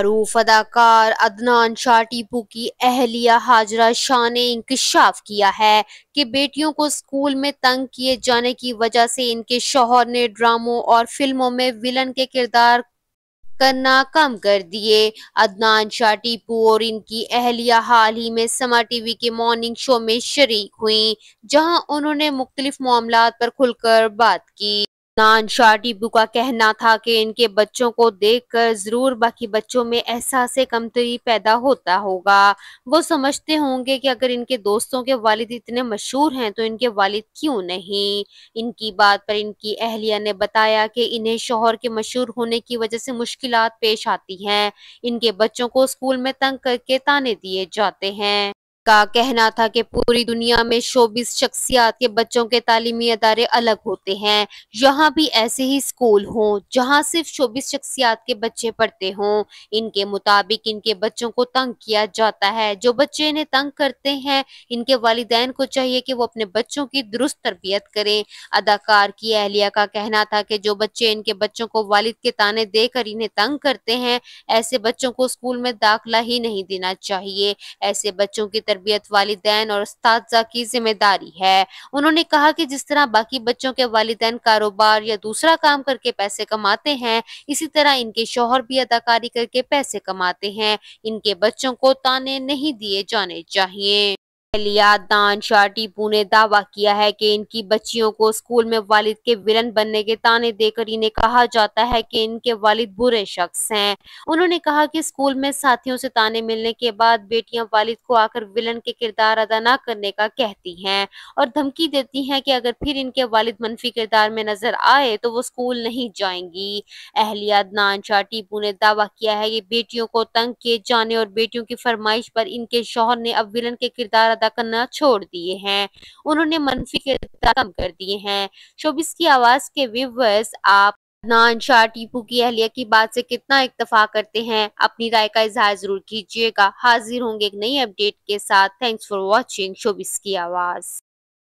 मरूफ अदाकार अदनान शाह टीपू की अहलिया हाजरा शाह ने इंकशाफ किया है कि बेटियों को स्कूल में तंग किए जाने की वजह से इनके शोहर ने ड्रामों और फिल्मों में विलन के किरदार करना कम कर दिए अदनान शाह टीपू और इनकी अहलिया हाल ही में समा टीवी के मॉर्निंग शो में शरीक हुई जहां उन्होंने मुख्तलिफ मामला पर खुलकर बात की नान शाह का कहना था कि इनके बच्चों को देखकर जरूर बाकी बच्चों में एहसास कमतरी पैदा होता होगा वो समझते होंगे कि अगर इनके दोस्तों के वालिद इतने मशहूर हैं तो इनके वालिद क्यों नहीं इनकी बात पर इनकी अहलिया ने बताया कि इन्हें शोहर के मशहूर होने की वजह से मुश्किल पेश आती हैं इनके बच्चों को स्कूल में तंग करके ताने दिए जाते हैं का कहना था कि पूरी दुनिया में शोबिस शख्सियात के बच्चों के तालीमी अदारे अलग होते हैं यहाँ भी ऐसे ही स्कूल हों जहाँ सिर्फ शोबिस शख्सियात के बच्चे पढ़ते हों इनके मुताबिक इनके बच्चों को तंग किया जाता है जो बच्चे इन्हें तंग करते हैं इनके वालदेन को चाहिए कि वो अपने बच्चों की दुरुस्त तरबियत करें अदाकार की अहलिया का कहना था कि जो बच्चे इनके बच्चों को वालिद के ताने देकर इन्हें तंग करते हैं ऐसे बच्चों को स्कूल में दाखिला ही नहीं देना चाहिए ऐसे बच्चों की तरबियत वालदेन और उसजा की जिम्मेदारी है उन्होंने कहा कि जिस तरह बाकी बच्चों के वालदेन कारोबार या दूसरा काम करके पैसे कमाते हैं इसी तरह इनके शोहर भी अदाकारी करके पैसे कमाते हैं इनके बच्चों को ताने नहीं दिए जाने चाहिए लिया दान शाह टीपू ने दावा किया है कि इनकी बच्चियों को स्कूल में वालिद के विलन बनने के ताने देकर इन्हें कहा जाता है कि इनके वालिद बुरे शख्स हैं उन्होंने कहा कि स्कूल में साथियों से ताने मिलने के बाद बेटियां वालिद को आकर विलन के किरदार अदा ना करने का कहती हैं और धमकी देती हैं कि अगर फिर इनके वालिद मनफी किरदार में नजर आए तो वो स्कूल नहीं जाएंगी अहलिया दान शाह टीपू ने दावा किया है कि बेटियों को तंग किए जाने और बेटियों की फरमाइश पर इनके शोहर ने अब विलन के किरदार अदा अदा करना छोड़ दिए हैं उन्होंने मनफी किरदार कम कर दिए हैं शोबिस की आवाज के व्यूवर्स आप नान शाह टीपू की अहलिया की बात से कितना इतफा करते हैं अपनी राय का इजहार जरूर कीजिएगा हाजिर होंगे एक नई अपडेट के साथ थैंक्स फॉर वॉचिंग शोबिस की आवाज़